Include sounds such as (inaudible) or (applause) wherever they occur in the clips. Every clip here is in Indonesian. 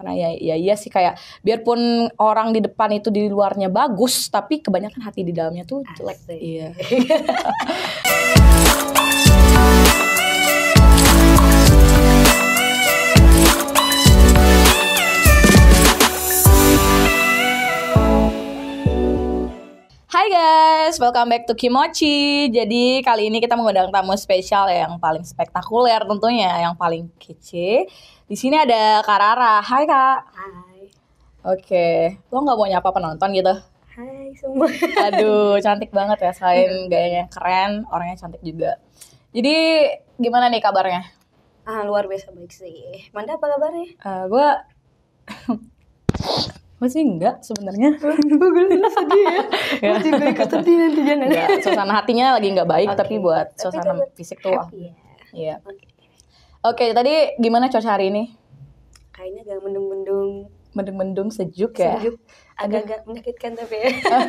karena ya ya iya sih kayak biarpun orang di depan itu di luarnya bagus tapi kebanyakan hati di dalamnya tuh jelek sih iya (laughs) Hai guys, welcome back to Kimochi. Jadi kali ini kita mengundang tamu spesial yang paling spektakuler tentunya, yang paling kece di sini ada Karara. Hai Kak. Hai. Oke, lo nggak mau nyapa penonton gitu? Hai semua. (laughs) Aduh, cantik banget ya. Selain gayanya keren, orangnya cantik juga. Jadi gimana nih kabarnya? Ah, luar biasa baik sih. Manda apa kabarnya? Uh, gua masih (laughs) enggak sebenarnya gue (laughs) gue sedih ya gue juga ikut sedih nanti jangan suasana hatinya lagi enggak baik okay. tapi buat tapi suasana fisik tuh ya yeah. okay. Oke, tadi gimana cuaca hari ini? Kayaknya agak mendung-mendung. Mendung-mendung sejuk ya. Sejuk. Agak-agak menyakitkan tapi ya. (laughs)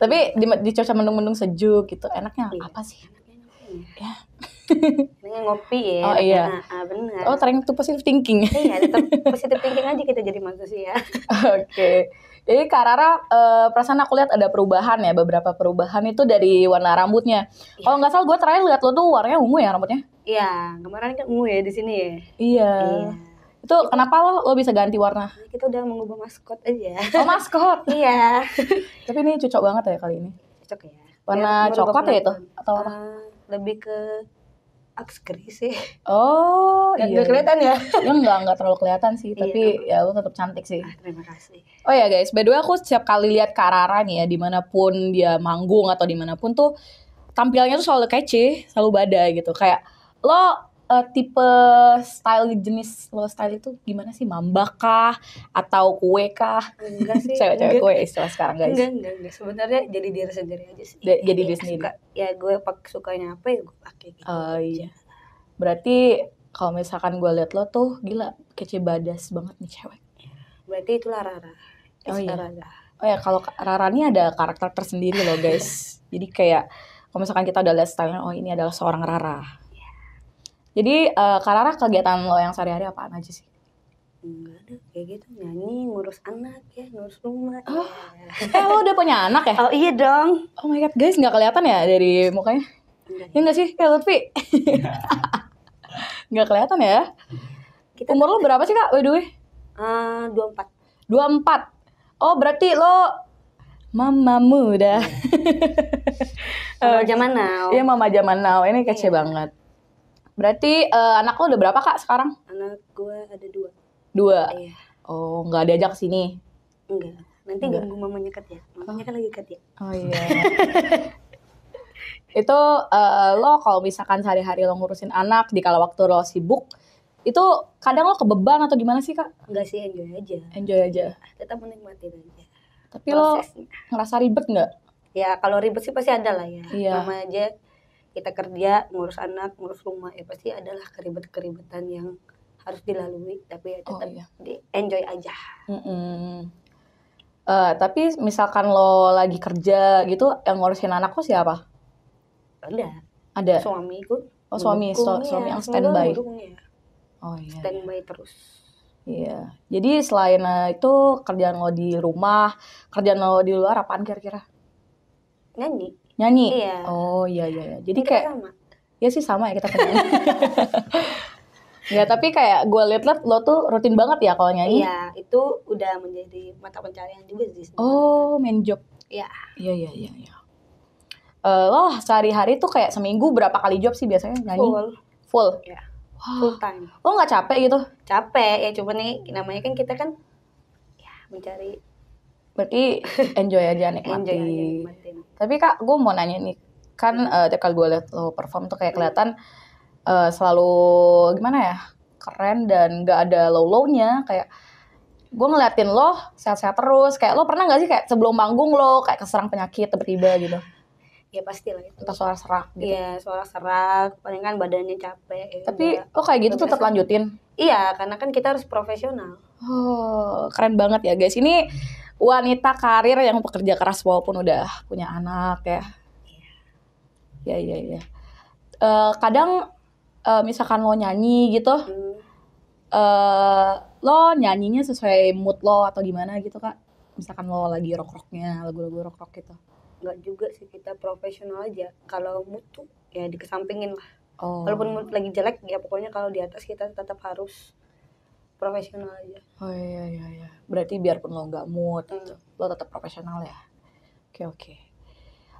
tapi di, di cuaca mendung-mendung sejuk gitu, enaknya iya. apa sih? Enaknya, ya? Ya. (laughs) enaknya. Ya. ngopi ya. Oh iya. Nah, ah, benar. Oh, terakhir itu positive thinking. iya, (laughs) tetap positive thinking aja kita jadi manusia. Oke. Okay. Jadi Kak Rara, eh, perasaan aku lihat ada perubahan ya, beberapa perubahan itu dari warna rambutnya. Iya. Kalau nggak salah gue terakhir lihat lo tuh warnanya ungu ya rambutnya. Iya, kemarin kan ungu ya di sini ya. Iya. iya. Itu kenapa lo lo bisa ganti warna? Ya, kita udah mengubah maskot aja. Oh, maskot. (laughs) iya. Tapi ini cocok banget ya kali ini. Cocok ya. Warna ya, coklat ya itu atau apa? Eh, lebih ke akskri sih. Oh, gak, iya. Gak iya. kelihatan ya? (laughs) Ya enggak, enggak terlalu kelihatan sih, iya, tapi iya. ya lu tetap cantik sih. Ah, terima kasih. Oh ya guys, by the way aku setiap kali lihat Karara nih ya, dimanapun dia manggung atau dimanapun tuh, tampilannya tuh selalu kece, selalu badai gitu. Kayak lo uh, tipe style jenis lo style itu gimana sih mambakah atau kue kah enggak sih (laughs) cewek-cewek kue istilah sekarang guys enggak enggak, enggak. sebenarnya jadi diri sendiri aja sih De, jadi diri sendiri suka, ya gue pak sukanya apa ya gue pakai gitu uh, iya. berarti kalau misalkan gue liat lo tuh gila kece badas banget nih cewek berarti itulah Rara oh iya Rara. oh ya kalau Rara ini ada karakter tersendiri loh guys (laughs) jadi kayak kalau misalkan kita udah lihat stylenya oh ini adalah seorang Rara jadi uh, eh, Karara kegiatan lo yang sehari-hari apa aja sih? Enggak ada kayak gitu nyanyi, ngurus anak ya, ngurus rumah. Ya. Oh, ya. eh lo udah punya anak ya? Oh iya dong. Oh my god guys nggak kelihatan ya dari mukanya? Enggak, ya enggak sih, kayak Lutfi. (laughs) nggak kelihatan ya? Kita Umur lo berapa sih kak? By the eh, dua empat. Dua empat? Oh berarti lo Mama muda. mama zaman now. Iya mama zaman now. Ini kece yeah. banget. Berarti uh, anak lo udah berapa kak sekarang? Anak gue ada dua. Dua? Iya. Oh, nggak diajak ke sini? Enggak. Nanti Enggak. ganggu mamanya ket ya. Mamanya kan lagi ketiak. ya. Oh iya. (laughs) itu uh, lo kalau misalkan sehari-hari lo ngurusin anak di kala waktu lo sibuk itu kadang lo kebeban atau gimana sih kak? Enggak sih enjoy aja. Enjoy aja. Tetap menikmati aja. Tapi Prosesnya. lo ngerasa ribet nggak? Ya kalau ribet sih pasti ada lah ya. Iya. Mama aja kita kerja ngurus anak ngurus rumah ya pasti adalah keribet-keribetan yang harus dilalui tapi ya tetap oh, iya. di enjoy aja mm hmm Uh, tapi misalkan lo lagi kerja gitu yang ngurusin anak lo siapa ada ada suamiku oh suami so, suami yang standby oh iya standby iya. terus Iya. Jadi selain eh, itu kerjaan lo di rumah, kerjaan lo di luar apaan kira-kira? Nyanyi. Nyanyi? Iya. Oh iya iya. iya. Jadi Mungkin kayak sama. Ya sih sama ya kita kenal. ya tapi kayak gue liat-liat lo tuh rutin banget ya kalau nyanyi. Iya, itu udah menjadi mata pencarian juga sih. Sebenernya. Oh, main job. Iya. Iya iya iya iya. Uh, eh, lo sehari-hari tuh kayak seminggu berapa kali job sih biasanya nyanyi? Full. Full. ya. Wow. Full time. Lo oh, nggak capek gitu? Capek ya, coba nih namanya kan kita kan ya mencari berarti enjoy aja nikmatin. (laughs) enjoy aja Tapi kak, gue mau nanya nih, kan uh, eh, kalau gue liat lo perform tuh kayak kelihatan uh, selalu gimana ya, keren dan gak ada low lownya kayak gue ngeliatin lo sehat-sehat terus kayak lo pernah nggak sih kayak sebelum manggung lo kayak keserang penyakit tiba-tiba gitu ya pasti lah itu. Atau suara serak gitu. Iya, suara serak, paling kan badannya capek. Ya Tapi kok kayak gitu tuh tetap lanjutin. Iya, karena kan kita harus profesional. Oh, keren banget ya guys. Ini wanita karir yang pekerja keras walaupun udah punya anak ya. Iya iya ya. Uh, kadang uh, misalkan lo nyanyi gitu, uh, lo nyanyinya sesuai mood lo atau gimana gitu kak? Misalkan lo lagi rock-rocknya, lagu-lagu rock-rock gitu. Enggak juga sih kita profesional aja. Kalau mood tuh ya dikesampingin lah. Oh. Walaupun mood lagi jelek ya pokoknya kalau di atas kita tetap harus profesional aja oh iya iya iya berarti biarpun lo nggak mood hmm. Gitu, lo tetap profesional ya oke oke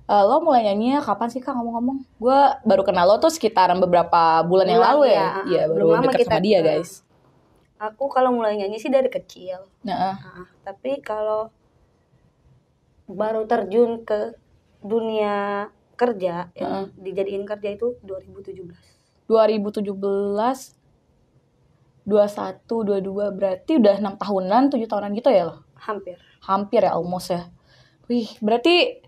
Uh, lo mulai nyanyi kapan sih kak ngomong-ngomong? Gue baru kenal lo tuh sekitaran beberapa bulan, bulan yang lalu ya. Iya, ya, baru mulai kita, sama dia guys. Aku kalau mulai nyanyi sih dari kecil. Nah, nah tapi kalau baru terjun ke dunia kerja dua uh ya, dijadiin kerja itu 2017. 2017 21, 22 berarti udah enam tahunan, tujuh tahunan gitu ya lo? Hampir. Hampir ya almost ya. Wih, berarti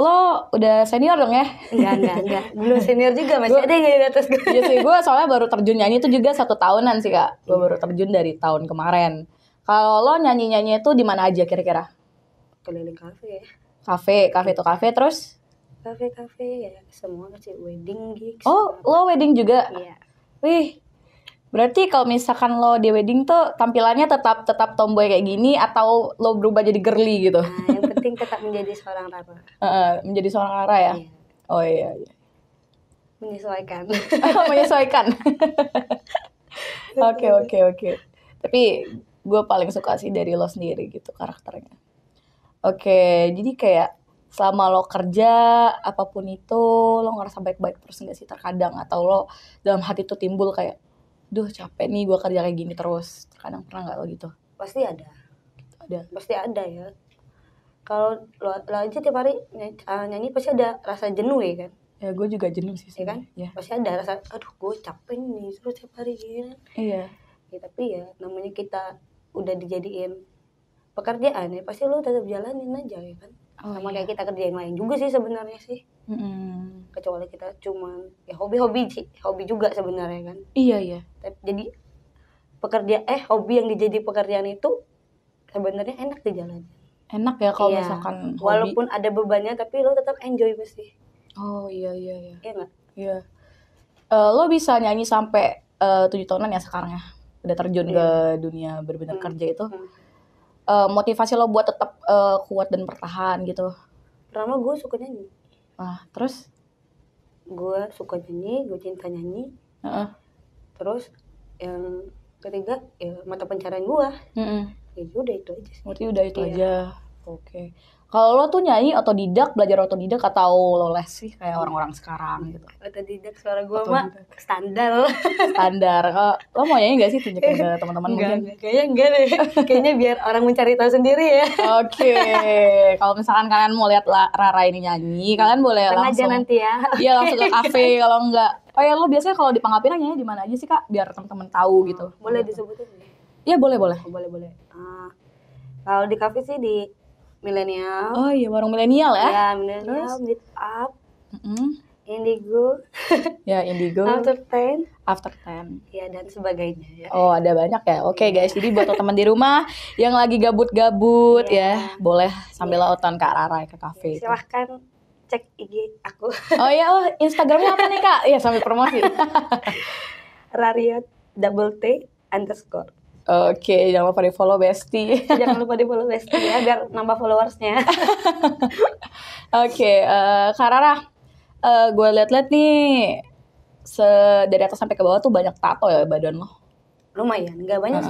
lo udah senior dong ya? Enggak, enggak, enggak. (laughs) Belum senior juga, masih gua, ada yang di atas gue. Iya sih, gue soalnya baru terjun nyanyi itu juga satu tahunan sih kak. Gue iya. baru terjun dari tahun kemarin. Kalau lo nyanyi-nyanyi itu di mana aja kira-kira? Keliling kafe ya. Kafe, kafe tuh kafe terus? Kafe-kafe ya, semua sih wedding gigs. Oh, lo wedding juga? Iya. Wih, Berarti kalau misalkan lo di wedding tuh tampilannya tetap tetap tomboy kayak gini atau lo berubah jadi girly gitu? Nah, yang penting tetap menjadi seorang Rara. Uh, menjadi seorang Rara ya? Iya. Oh iya, iya. Menyesuaikan. (laughs) Menyesuaikan. (laughs) Oke oke oke. Tapi gue paling suka sih dari lo sendiri gitu karakternya. Oke, okay, jadi kayak selama lo kerja apapun itu lo ngerasa baik-baik terus nggak sih terkadang atau lo dalam hati tuh timbul kayak duh capek nih gue kerja kayak gini terus kadang pernah nggak lo gitu pasti ada gitu, ada pasti ada ya kalau lo, lo aja tiap hari nyanyi, uh, eh, nyanyi pasti ada rasa jenuh ya kan ya gue juga jenuh sih ya kan ya. pasti ada rasa aduh gue capek nih terus tiap hari gini iya ya, tapi ya namanya kita udah dijadiin pekerjaan ya pasti lo tetap jalanin aja ya kan oh, sama iya. kayak kita kerja yang lain juga sih sebenarnya sih mm -hmm kecuali kita cuma ya hobi-hobi sih hobi juga sebenarnya kan iya iya jadi pekerja eh hobi yang dijadi pekerjaan itu sebenarnya enak dijalani enak ya kalau iya. misalkan hobi. walaupun ada bebannya tapi lo tetap enjoy pasti oh iya iya iya iya iya uh, lo bisa nyanyi sampai eh, tujuh tahunan ya sekarang ya udah terjun iya. ke dunia berbentuk hmm. kerja itu hmm. Uh, motivasi lo buat tetap uh, kuat dan bertahan gitu pertama gue suka nyanyi ah terus gue suka nyanyi gue cinta nyanyi uh -uh. terus yang ketiga ya mata pencarian gue uh -uh. ya udah itu aja sih. berarti udah itu ya. aja oke okay. Kalau lo tuh nyanyi atau didak belajar atau otodidak atau lo les sih kayak hmm. orang-orang sekarang gitu? Atau didak suara gue mah standar. Standar. Uh, lo mau nyanyi gak sih tunjukin ke (laughs) teman-teman mungkin? Kayaknya enggak deh. (laughs) Kayaknya biar orang mencari tahu sendiri ya. Oke. Okay. Kalau misalkan kalian mau lihat Rara ini nyanyi, kalian boleh Pernah langsung. aja nanti ya. Iya langsung ke kafe (laughs) kalau enggak. Oh ya lo biasanya kalau di Pangkapiran nyanyi di mana aja sih kak? Biar teman-teman tahu oh, gitu. Boleh disebutin? Iya boleh boleh. Boleh boleh. Ah. kalau di kafe sih di milenial. Oh iya, warung milenial ya? Ya, milenial, meet up, mm-hmm. indigo. (laughs) ya, indigo. After ten. After ten. Ya, dan sebagainya. Ya. Oh, ada banyak ya. Oke okay, iya. yeah. guys, jadi buat teman di rumah yang lagi gabut-gabut yeah. ya, boleh iya. sambil yeah. lautan Kak Rara ke kafe. Silahkan itu. cek IG aku. oh iya, oh, Instagramnya apa nih Kak? Iya, sambil promosi. (laughs) Rariot double T underscore. Oke, jangan lupa di follow Besti. (laughs) jangan lupa di follow Besti ya, biar nambah followersnya. (laughs) Oke, uh, Karara, uh, eh, gue liat-liat nih, se dari atas sampai ke bawah tuh banyak tato ya badan lo. Lumayan, nggak banyak uh,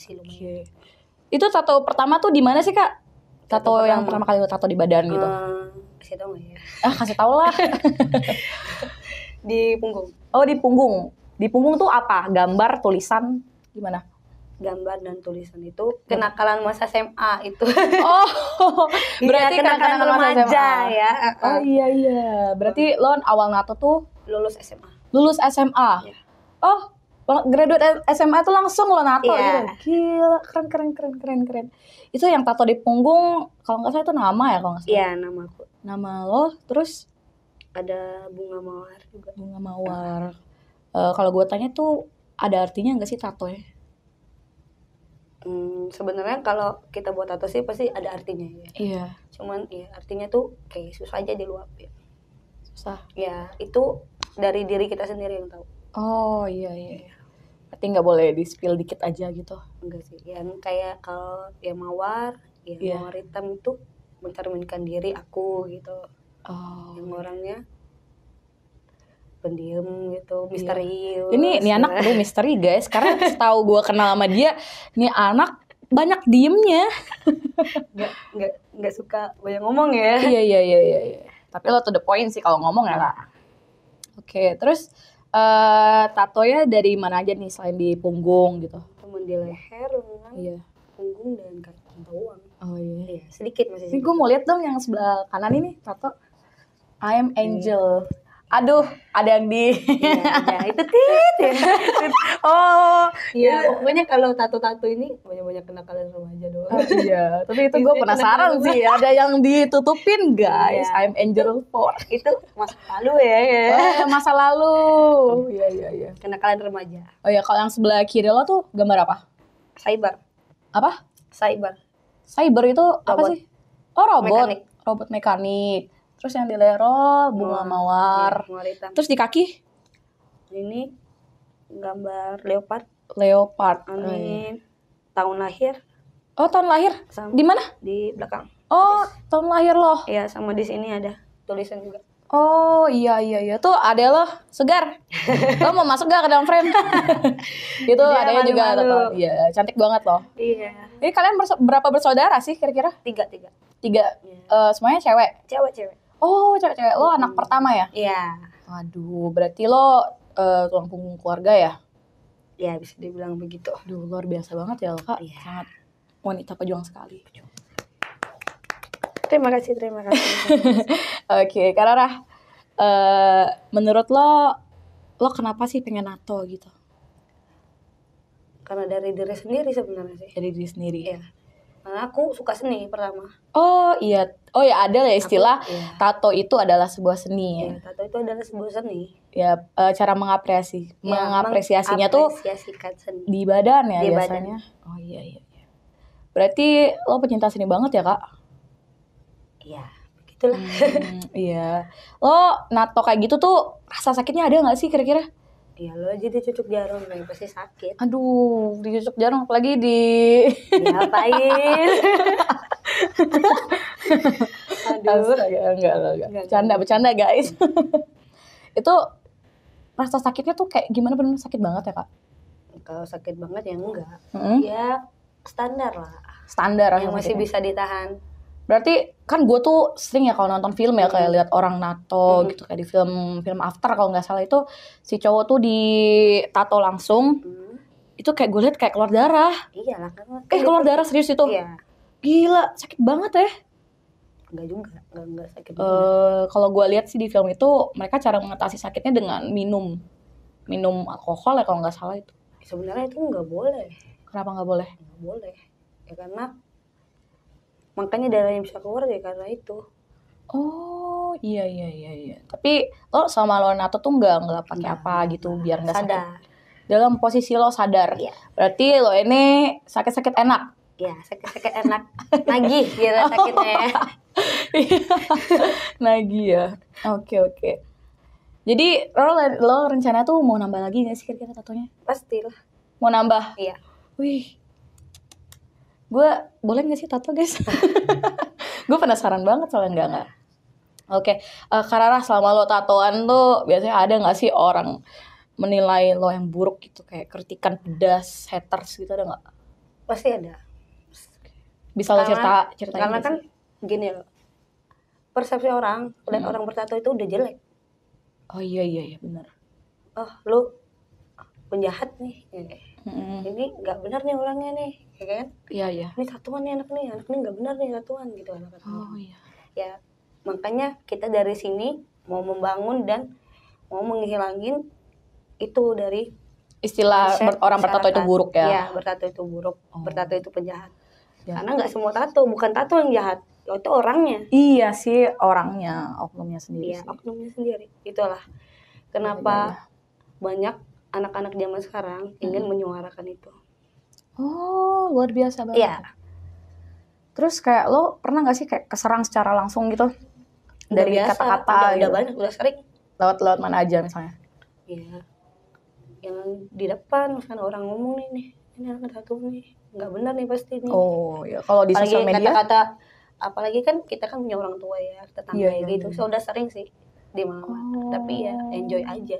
sih. Lumayan. Itu tato pertama tuh di mana sih kak? Tato, tato yang pertama, kali lo tato di badan uh, gitu? Eh, kasih tahu gak ya? Ah kasih tahu lah. (laughs) di punggung. Oh di punggung. Di punggung tuh apa? Gambar, tulisan, gimana? gambar dan tulisan itu kenakalan masa SMA itu. (laughs) Oh, (laughs) iya, berarti ya, kenakalan, kenakalan masa remaja SMA. ya. Oh, oh iya iya. Berarti lo awal nato tuh lulus SMA. Lulus SMA. Ya. Oh, graduate SMA tuh langsung lo nato iya. Gitu? Gila, keren keren keren keren keren. Itu yang tato di punggung kalau nggak salah itu nama ya kalau nggak salah. Iya, nama aku. Nama lo terus ada bunga mawar juga. Bunga mawar. Uh, kalau gue tanya tuh ada artinya nggak sih tato ya? Hmm, sebenarnya kalau kita buat tato sih pasti ada artinya ya. Iya. Cuman ya artinya tuh kayak susah aja diluapin. Susah. Ya, itu dari diri kita sendiri yang tahu. Oh, iya iya. iya. Berarti nggak boleh di spill dikit aja gitu. Enggak sih. Yang kayak kalau ya mawar, ya yeah. mawar hitam itu mencerminkan diri aku gitu. Oh. Yang orangnya pendiam gitu, iya. misterius. Ini ini anak gitu. perlu misteri guys, karena setahu gue kenal sama dia, ini anak banyak diemnya. nggak nggak nggak suka banyak ngomong ya. Iya iya iya iya. iya. Tapi lo tuh the point sih kalau ngomong ya lah. Oke, okay, terus uh, ya dari mana aja nih selain di punggung gitu? Cuman di leher, kan iya. punggung dan kaki doang. Oh iya. iya sedikit masih. Ini gue mau lihat dong yang sebelah kanan ini tato. I am angel aduh ada yang di ya, ya, itu tit ya. (laughs) oh iya ya. pokoknya kalau tato tato ini banyak banyak kena kenakalan remaja doang oh, iya tapi itu gue penasaran sih ada yang ditutupin guys ya. I'm Angel for itu masa lalu ya, ya. Oh, (laughs) masa lalu oh, iya iya iya kalian remaja oh ya kalau yang sebelah kiri lo tuh gambar apa cyber apa cyber cyber itu robot. apa sih oh robot mekanik. robot mekanik terus yang di lerol bunga mawar, ya, terus di kaki ini gambar leopard leopard oh, amin iya. tahun lahir oh tahun lahir di mana di belakang oh yes. tahun lahir loh iya sama di sini ada tulisan juga Oh iya iya iya tuh ada lo segar. (laughs) lo mau masuk gak ke dalam frame? (laughs) itu ada yang juga atau Iya cantik banget loh. Iya. Ini kalian berso berapa bersaudara sih kira-kira? Tiga tiga. Tiga. Yeah. Iya. Uh, semuanya cewek. Cewek cewek. Oh, cewek-cewek lo anak pertama ya? Iya. Waduh, berarti lo uh, tulang punggung keluarga ya? Iya, bisa dibilang begitu. Duh, luar biasa banget ya lo, Kak. Iya. Sangat wanita pejuang sekali. Terima kasih, terima kasih. (laughs) Oke, okay, Kak Rara, uh, eh, menurut lo, lo kenapa sih pengen nato gitu? Karena dari diri sendiri sebenarnya sih. Dari diri sendiri? Iya karena aku suka seni pertama. Oh iya, oh ya ada ya istilah aku, iya. tato itu adalah sebuah seni ya. ya. Tato itu adalah sebuah seni. Ya eh, cara mengapresiasi, ya, mengapresiasinya tuh seni. di badan ya di biasanya. Badan. Oh iya, iya iya. Berarti lo pecinta seni banget ya kak? Iya, begitulah. Hmm, iya. Lo nato kayak gitu tuh rasa sakitnya ada nggak sih kira-kira? Iya lo aja dicucuk jarum, nih pasti sakit. Aduh, dicucuk jarum apalagi di... Diapain? (laughs) Aduh. Astaga, enggak, enggak, enggak. Bercanda, bercanda guys. (laughs) itu rasa sakitnya tuh kayak gimana benar sakit banget ya kak? Kalau sakit banget ya enggak. Iya -hmm. Ya standar lah. Standar. Yang masih bisa ditahan berarti kan gue tuh sering ya kalau nonton film ya kayak hmm. lihat orang nato hmm. gitu kayak di film film after kalau nggak salah itu si cowok tuh di tato langsung hmm. itu kayak gue lihat kayak keluar darah iya lah eh keluar darah serius itu iya. gila sakit banget ya Enggak juga, enggak, enggak sakit. Uh, kalau gue lihat sih di film itu mereka cara mengatasi sakitnya dengan minum, minum alkohol ya kalau nggak salah itu. Sebenarnya itu nggak boleh. Kenapa nggak boleh? Nggak boleh, ya karena makanya darahnya bisa keluar ya karena itu oh iya iya iya iya tapi lo sama lo nato tuh nggak nggak pakai apa gitu biar nggak sakit dalam posisi lo sadar ya. berarti lo ini sakit-sakit enak ya sakit-sakit enak lagi gitu (laughs) oh. sakitnya lagi ya. iya. lagi ya oke oke jadi lo lo rencana tuh mau nambah lagi nggak sih kira-kira tatonya pastilah mau nambah iya wih gue boleh nggak sih tato guys (laughs) gue penasaran banget soalnya nggak nggak Oke, okay. uh, eh, Karara selama lo tatoan tuh biasanya ada nggak sih orang menilai lo yang buruk gitu kayak kritikan pedas, haters gitu ada nggak? Pasti ada. Bisa lo cerita cerita. Karena kan sih? gini lo, persepsi orang lihat hmm. orang bertato itu udah jelek. Oh iya iya iya benar. Oh lo penjahat nih, ya. hmm. ini nggak hmm. benar nih orangnya nih ya kan iya iya ini satuan nih anak nih anak nih nggak benar nih satuan gitu anak katanya oh iya ya makanya kita dari sini mau membangun dan mau menghilangin itu dari istilah ber orang bertato itu buruk ya iya bertato itu buruk oh. bertato itu penjahat ya. karena nggak semua tato bukan tato yang jahat itu orangnya iya sih orangnya oknumnya sendiri iya sih. oknumnya sendiri itulah iya, iya, kenapa ya, ya, ya. banyak anak-anak zaman sekarang hmm. ingin hmm. menyuarakan itu Oh, luar biasa banget. Iya. Ya. Terus kayak lo pernah gak sih kayak keserang secara langsung gitu? Udah dari kata-kata udah, gitu. udah banyak, udah sering. Lewat-lewat mana aja misalnya? Iya. Yang di depan misalnya orang ngomong nih, nih ini anak satu nih Gak benar nih pasti nih. Oh ya kalau di sosial media kata-kata apalagi kan kita kan punya orang tua ya tetangga iya, ya iya, gitu. sudah iya. So sering sih di mana oh. tapi ya oh. enjoy aja.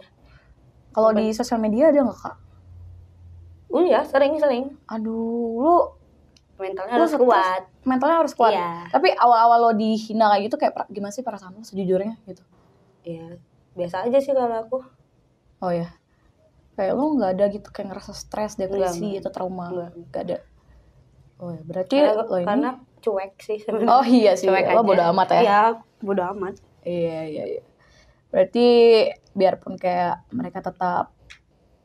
Kalau di sosial media ada gak kak Uh, ya sering-sering. Aduh, lu mentalnya lu harus kuat. Mentalnya harus kuat. Iya. Tapi awal-awal lo dihina kayak gitu kayak gimana sih perasaan lo sejujurnya gitu? Iya, biasa aja sih kalau aku. Oh ya. Kayak lu nggak ada gitu kayak ngerasa stres, depresi atau trauma. Enggak. Gak ada. Oh ya, berarti karena, lo ini karena cuek sih sebenarnya. Oh iya sih. Cuek lo bodo amat ya. Iya, bodo amat. Iya, iya, iya. Berarti biarpun kayak mereka tetap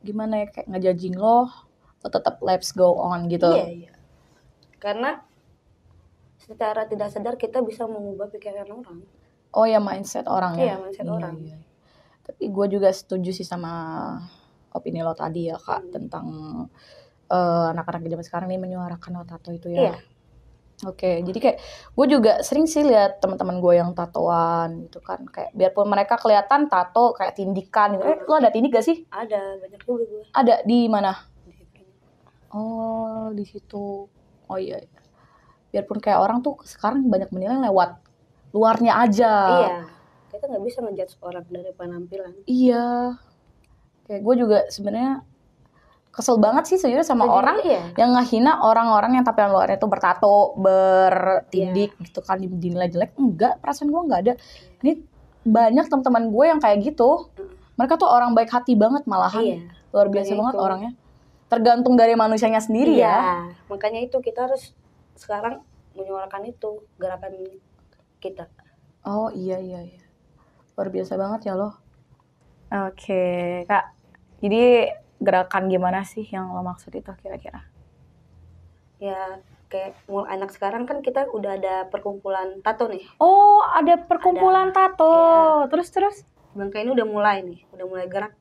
gimana ya kayak ngejajing lo tetap let's go on gitu. Iya, iya. Karena secara tidak sadar kita bisa mengubah pikiran orang. Oh ya mindset orang ya? iya, ya. mindset iya, orang. Iya. iya. Tapi gue juga setuju sih sama opini lo tadi ya kak hmm. tentang uh, anak-anak zaman sekarang ini menyuarakan tato itu ya. Iya. Oke, okay, hmm. jadi kayak gue juga sering sih lihat teman-teman gue yang tatoan gitu kan, kayak biarpun mereka kelihatan tato kayak tindikan gitu. Eh, lo ada tindik gak sih? Ada, banyak juga gue. Ada di mana? Oh, di situ. Oh iya, iya. Biarpun kayak orang tuh sekarang banyak menilai lewat luarnya aja. Iya. Kita nggak bisa ngejudge orang dari penampilan. Iya. Kayak gue juga sebenarnya kesel banget sih sebenarnya sama Jadi, orang iya. yang ngehina orang-orang yang tampilan luarnya itu bertato, bertindik iya. gitu kan dinilai jelek. Enggak, perasaan gue nggak ada. Ini banyak teman-teman gue yang kayak gitu. Mereka tuh orang baik hati banget malahan. Iya. Luar biasa Jadi banget itu. orangnya tergantung dari manusianya sendiri iya. ya. Makanya itu kita harus sekarang menyuarakan itu gerakan kita. Oh iya iya iya. Luar biasa banget ya loh. Oke, okay. Kak. Jadi gerakan gimana sih yang lo maksud itu kira-kira? Ya, kayak mulai anak sekarang kan kita udah ada perkumpulan tato nih. Oh, ada perkumpulan ada, tato. terus iya. Terus terus? Bangka ini udah mulai nih, udah mulai gerak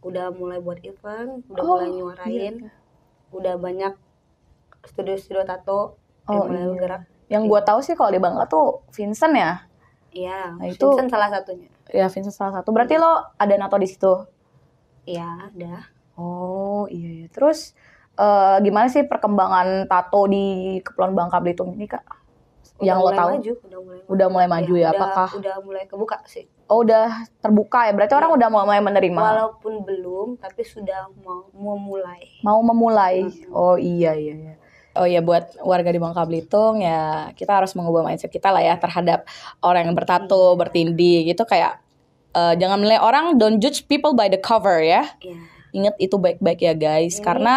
udah mulai buat event udah oh, mulai iya, nyuarain iya. udah banyak studio-studio tato oh, yang mulai iya. bergerak yang gue tahu sih kalau di Bangka tuh Vincent ya Iya, nah, itu, Vincent salah satunya. Ya, Vincent salah satu. Berarti lo ada nato di situ? Iya, ada. Oh, iya, iya. Terus uh, gimana sih perkembangan tato di Kepulauan Bangka Belitung ini, Kak? udah yang lo tahu maju, udah mulai, udah mulai maju ya, ya udah, apakah udah mulai kebuka sih oh udah terbuka ya berarti ya. orang udah mulai menerima walaupun belum tapi sudah mau memulai mau memulai hmm. oh iya iya, iya. Oh ya buat warga di Bangka Belitung ya kita harus mengubah mindset kita lah ya terhadap orang yang bertato, bertindih gitu kayak uh, jangan menilai orang don't judge people by the cover ya. Yeah Ingat itu baik-baik ya guys, hmm. karena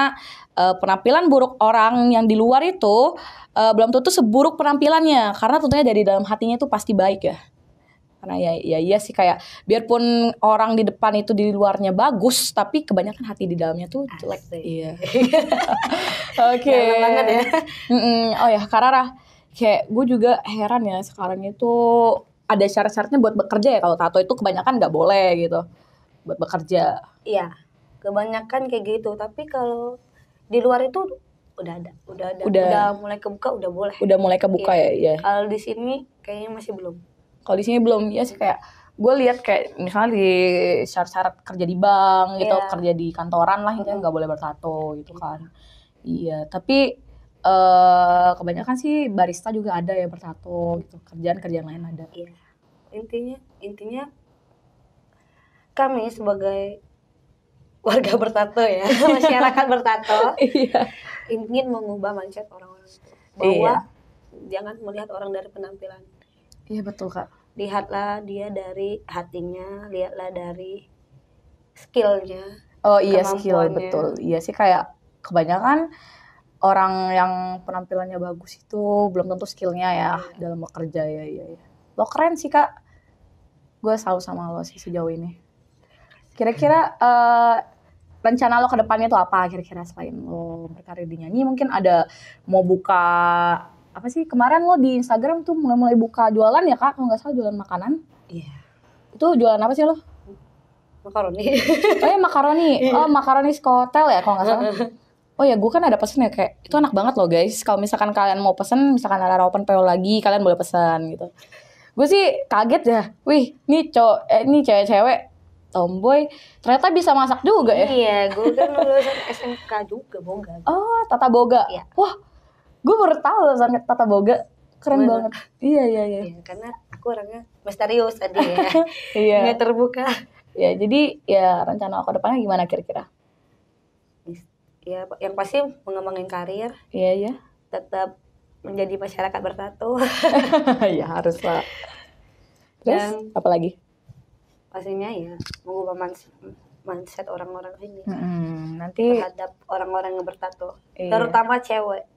uh, penampilan buruk orang yang di luar itu uh, belum tentu seburuk penampilannya, karena tentunya dari dalam hatinya itu pasti baik ya. Karena ya, ya iya sih kayak biarpun orang di depan itu di luarnya bagus, tapi kebanyakan hati di dalamnya tuh jelek. Asli. Iya. (laughs) Oke. Okay. ya. Oh ya, Karara, kayak gue juga heran ya sekarang itu ada syarat-syaratnya buat bekerja ya kalau tato itu kebanyakan nggak boleh gitu buat bekerja. Iya kebanyakan kayak gitu tapi kalau di luar itu udah ada udah ada udah, udah mulai kebuka udah boleh udah mulai kebuka iya. ya ya, kalau di sini kayaknya masih belum kalau di sini belum ya sih kayak gue lihat kayak misalnya di syarat-syarat kerja di bank gitu iya. kerja di kantoran lah itu nggak boleh bertato iya. gitu kan iya tapi uh, kebanyakan sih barista juga ada ya bertato gitu kerjaan kerjaan lain ada yeah. intinya intinya kami sebagai warga iya. bertato ya, (laughs) iya. masyarakat bertato iya. ingin mengubah mindset orang-orang bahwa iya. jangan melihat orang dari penampilan. Iya betul kak. Lihatlah dia dari hatinya, lihatlah dari skillnya. Oh iya skill betul. Iya sih kayak kebanyakan orang yang penampilannya bagus itu belum tentu skillnya ya iya. dalam bekerja ya iya ya. Lo keren sih kak. Gue selalu sama lo sih sejauh ini. Kira-kira uh, rencana lo ke depannya tuh apa kira-kira selain lo berkarir di nyanyi mungkin ada mau buka apa sih kemarin lo di Instagram tuh mulai-mulai buka jualan ya kak kalau nggak salah jualan makanan iya yeah. itu jualan apa sih lo makaroni oh ya makaroni (laughs) iya. oh makaroni skotel ya kalau nggak salah (laughs) oh ya gue kan ada pesen ya kayak itu enak banget loh guys kalau misalkan kalian mau pesen misalkan ada open PO lagi kalian boleh pesan gitu gue sih kaget ya wih ini cowok eh, ini cewek-cewek tomboy ternyata bisa masak juga ya iya gue kan lulusan SMK juga boga oh tata boga iya. wah gue baru tahu lulusan tata boga keren Bener. banget iya iya iya ya, karena aku orangnya misterius tadi ya (laughs) iya. nggak terbuka ya jadi ya rencana aku depannya gimana kira-kira ya yang pasti mengembangin karir iya iya tetap menjadi masyarakat bertato. (laughs) ya harus lah (laughs) terus Dan, apalagi pastinya ya mengubah mindset orang-orang ini hmm, nanti terhadap orang-orang yang bertato iya. terutama cewek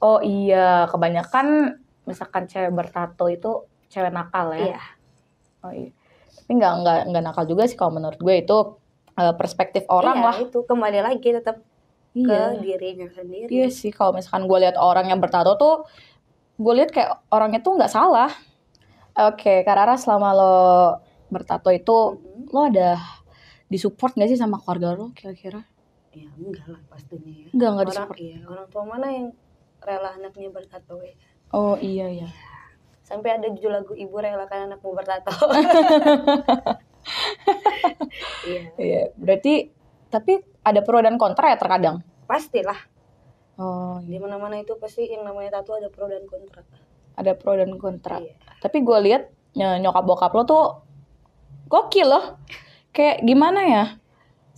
oh iya kebanyakan misalkan cewek bertato itu cewek nakal ya iya. oh iya tapi nggak nggak nggak nakal juga sih kalau menurut gue itu eh, perspektif orang iya, lah itu kembali lagi tetap iya. ke dirinya sendiri iya sih kalau misalkan gue lihat orang yang bertato tuh gue lihat kayak orangnya tuh nggak salah oke okay, Karara selama lo bertato itu hmm lo ada disupport gak sih sama keluarga lo kira-kira? Ya enggak lah pastinya ya. Enggak enggak disupport. Iya, orang tua mana yang rela anaknya bertato ya? Kan? Oh iya, iya iya. Sampai ada judul lagu ibu relakan anakmu bertato. (laughs) iya. Iya, berarti tapi ada pro dan kontra ya terkadang. Pastilah. Oh, iya. di mana-mana itu pasti yang namanya tato ada pro dan kontra. Ada pro dan kontra. Iya. Tapi gue lihat nyokap bokap lo tuh gokil loh kayak gimana ya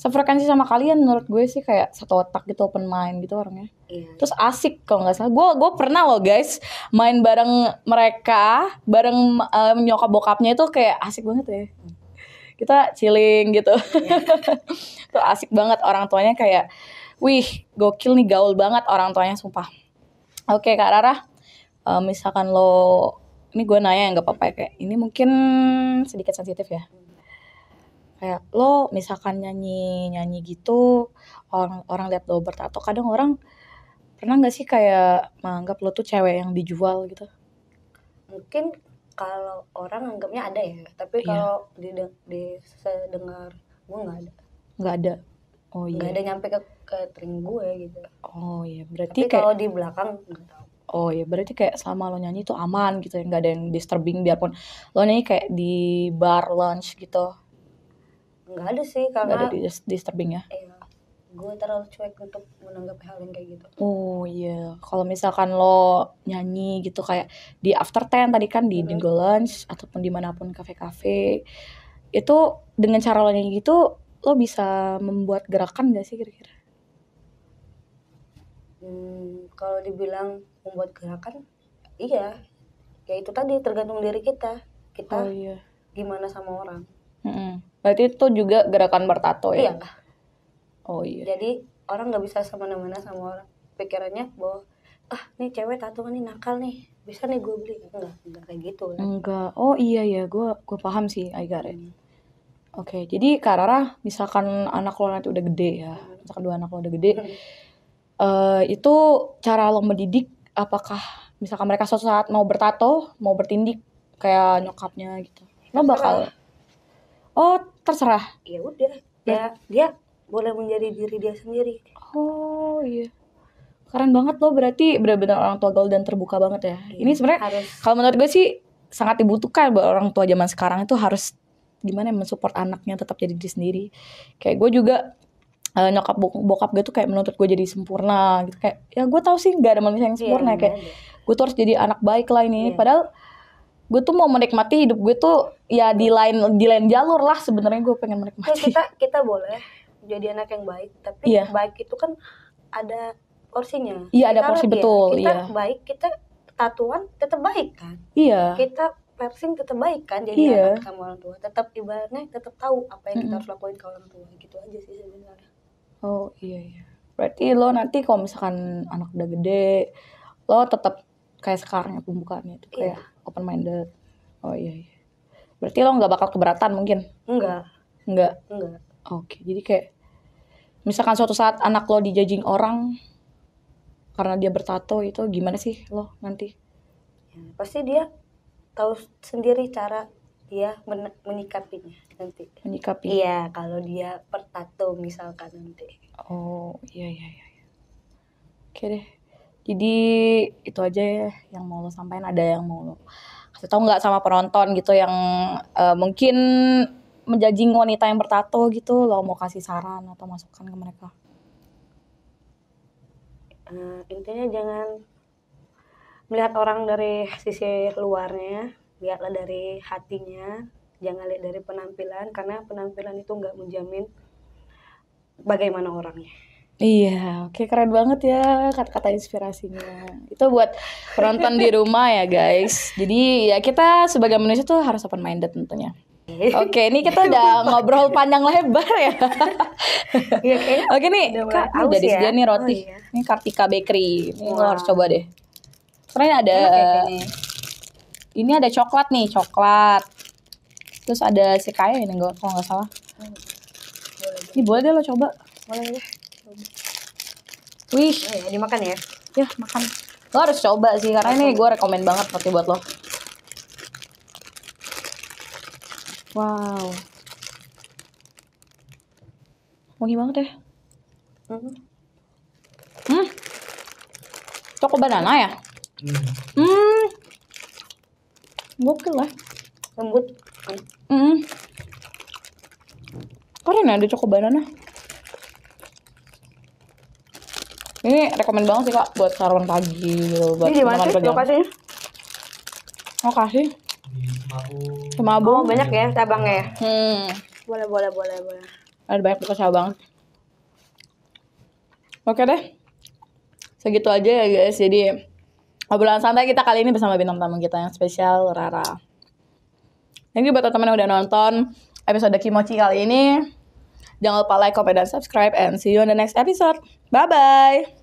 sefrekuensi sama kalian menurut gue sih kayak satu otak gitu open mind gitu orangnya iya. terus asik kalau nggak salah gue gue pernah loh guys main bareng mereka bareng uh, nyokap bokapnya itu kayak asik banget ya kita chilling gitu iya. (laughs) tuh asik banget orang tuanya kayak wih gokil nih gaul banget orang tuanya sumpah oke kak Rara uh, misalkan lo ini gue nanya nggak apa-apa ya kayak ini mungkin sedikit sensitif ya kayak lo misalkan nyanyi nyanyi gitu orang orang lihat lo bertato kadang orang pernah nggak sih kayak menganggap lo tuh cewek yang dijual gitu mungkin kalau orang anggapnya ada ya tapi iya. kalau yeah. di di saya dengar gue nggak ada nggak ada oh iya nggak ada nyampe ke ke tering gue gitu oh iya berarti tapi kayak kalau di belakang nggak tahu oh ya berarti kayak selama lo nyanyi tuh aman gitu ya nggak ada yang disturbing biarpun lo nyanyi kayak di bar lunch gitu nggak ada sih karena nggak ada disturbing ya iya, gue terlalu cuek untuk menanggapi hal yang kayak gitu oh iya yeah. kalau misalkan lo nyanyi gitu kayak di after ten tadi kan di mm -hmm. Lunch ataupun dimanapun kafe-kafe itu dengan cara lo nyanyi gitu lo bisa membuat gerakan gak sih kira-kira hmm, kalau dibilang membuat gerakan iya ya itu tadi tergantung diri kita kita oh, iya. gimana sama orang mm -hmm Berarti itu juga gerakan bertato ya? Iya. Oh iya. Jadi orang nggak bisa semena-mena sama orang. Pikirannya bahwa ah nih cewek tato nih nakal nih bisa nih gue beli enggak enggak kayak gitu lah. Kan. enggak oh iya ya gue gue paham sih I hmm. oke jadi Karara misalkan anak lo nanti udah gede ya hmm. misalkan dua anak lo udah gede hmm. uh, itu cara lo mendidik apakah misalkan mereka suatu saat mau bertato mau bertindik kayak nyokapnya gitu lo bakal oh terserah ya udah ya dia boleh menjadi diri dia sendiri oh iya keren banget loh berarti benar-benar orang tua gaul dan terbuka banget ya iya, ini sebenarnya kalau menurut gue sih sangat dibutuhkan buat orang tua zaman sekarang itu harus gimana ya mensupport anaknya tetap jadi diri sendiri kayak gue juga uh, nyokap bok bokap gue tuh kayak menuntut gue jadi sempurna gitu kayak ya gue tau sih nggak ada manusia yang iya, sempurna yeah, kayak yeah. gue tuh harus jadi anak baik lah ini yeah. padahal gue tuh mau menikmati hidup gue tuh ya di lain di lain jalur lah sebenarnya gue pengen menikmati. Nah, kita kita boleh jadi anak yang baik, tapi yeah. baik itu kan ada porsinya. Iya, yeah, ada porsi betul. Kita yeah. baik, kita tatuan tetap baik kan? Iya. Yeah. Kita piercing tetap baik kan jadi yeah. anak sama orang tua tetap ibaratnya tetap tahu apa yang kita mm -hmm. harus lakuin ke orang tua gitu aja sih sebenarnya oh iya iya berarti lo nanti kalau misalkan anak udah gede lo tetap kayak sekarang ya pembukaannya itu kayak iya open minded oh iya, iya. berarti lo nggak bakal keberatan mungkin enggak enggak enggak oke okay. jadi kayak misalkan suatu saat anak lo dijajing orang karena dia bertato itu gimana sih lo nanti ya, pasti dia tahu sendiri cara dia men menyikapinya nanti Menikapi. iya kalau dia bertato misalkan nanti oh iya iya iya, iya. oke deh jadi itu aja ya yang mau lo sampaikan ada yang mau lo kasih tau nggak sama penonton gitu yang uh, mungkin menjajing wanita yang bertato gitu lo mau kasih saran atau masukan ke mereka uh, intinya jangan melihat orang dari sisi luarnya lihatlah dari hatinya jangan lihat dari penampilan karena penampilan itu nggak menjamin bagaimana orangnya Iya, oke keren banget ya kata-kata inspirasinya. Itu buat penonton di rumah ya guys. Jadi ya kita sebagai manusia tuh harus open minded tentunya. Oke, ini kita (laughs) udah ngobrol panjang lebar ya. Iya, oke nih, Kak, ini udah ya? nih roti. Oh, iya. Ini Kartika Bakery. Ini wow. harus coba deh. Keren ada Ini ada coklat nih, coklat. Terus ada si kaya ini kalau nggak salah. Hmm. ini boleh deh lo coba. Boleh. Wih, ya dimakan ya. Ya, makan. Lo harus coba sih karena ini gue rekomend banget pasti buat lo. Wow. Wangi banget ya? Hmm. hmm. Toko banana ya? Hmm. hmm. Gokil lah. Lembut. Hmm. Keren ya ada coko banana. Ini rekomend banget sih kak buat sarapan pagi gitu. Buat ini di sih lokasinya? Lokasi? Kemabu. Oh banyak ya cabangnya ya. Hmm. Boleh boleh boleh boleh. Ada banyak buka cabang. Oke deh. Segitu aja ya guys. Jadi obrolan santai kita kali ini bersama bintang tamu kita yang spesial Rara. Thank buat teman-teman yang udah nonton episode Kimochi kali ini. Jangan lupa like, comment, dan subscribe. And see you on the next episode. Bye-bye.